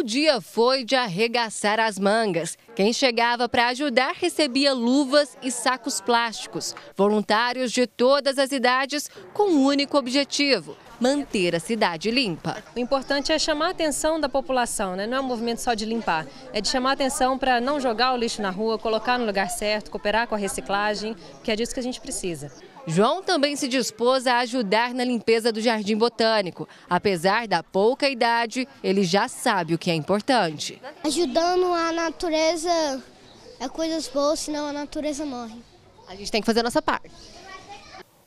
O dia foi de arregaçar as mangas. Quem chegava para ajudar recebia luvas e sacos plásticos. Voluntários de todas as idades com um único objetivo: manter a cidade limpa. O importante é chamar a atenção da população, né? não é um movimento só de limpar, é de chamar a atenção para não jogar o lixo na rua, colocar no lugar certo, cooperar com a reciclagem, que é disso que a gente precisa. João também se dispôs a ajudar na limpeza do Jardim Botânico. Apesar da pouca idade, ele já sabe o que é importante. Ajudando a natureza é coisas boas, senão a natureza morre. A gente tem que fazer a nossa parte.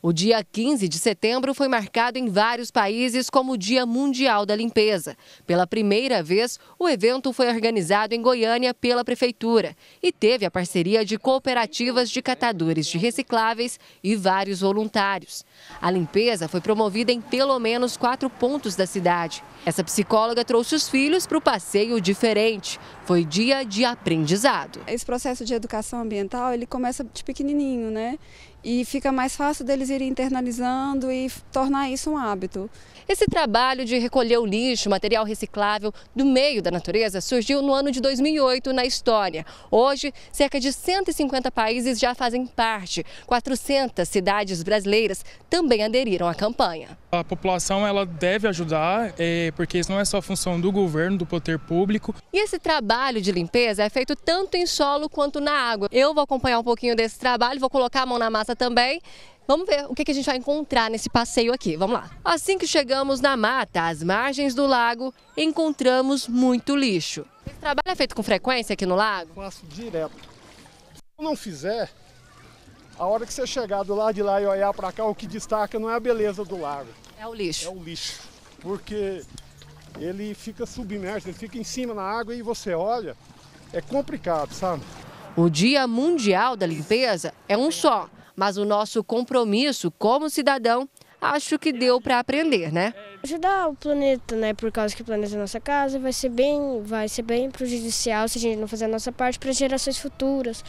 O dia 15 de setembro foi marcado em vários países como o Dia Mundial da Limpeza. Pela primeira vez, o evento foi organizado em Goiânia pela Prefeitura e teve a parceria de cooperativas de catadores de recicláveis e vários voluntários. A limpeza foi promovida em pelo menos quatro pontos da cidade. Essa psicóloga trouxe os filhos para o passeio diferente, foi dia de aprendizado. Esse processo de educação ambiental, ele começa de pequenininho, né? E fica mais fácil deles irem internalizando e tornar isso um hábito. Esse trabalho de recolher o lixo, material reciclável do meio da natureza surgiu no ano de 2008 na Estônia. Hoje, cerca de 150 países já fazem parte. 400 cidades brasileiras também aderiram à campanha. A população ela deve ajudar, é, porque isso não é só função do governo, do poder público. E esse trabalho trabalho de limpeza é feito tanto em solo quanto na água. Eu vou acompanhar um pouquinho desse trabalho, vou colocar a mão na massa também Vamos ver o que a gente vai encontrar nesse passeio aqui. Vamos lá. Assim que chegamos na mata, às margens do lago, encontramos muito lixo. Esse trabalho é feito com frequência aqui no lago? faço direto. Se eu não fizer, a hora que você chegar do lado de lá e olhar para cá, o que destaca não é a beleza do lago. É o lixo. É o lixo. Porque ele fica submerso, ele fica em cima na água e você olha, é complicado, sabe? O Dia Mundial da Limpeza é um só, mas o nosso compromisso como cidadão acho que deu para aprender, né? Ajudar o planeta, né? Por causa que o planeta é nossa casa, vai ser bem, vai ser bem prejudicial se a gente não fizer a nossa parte para gerações futuras.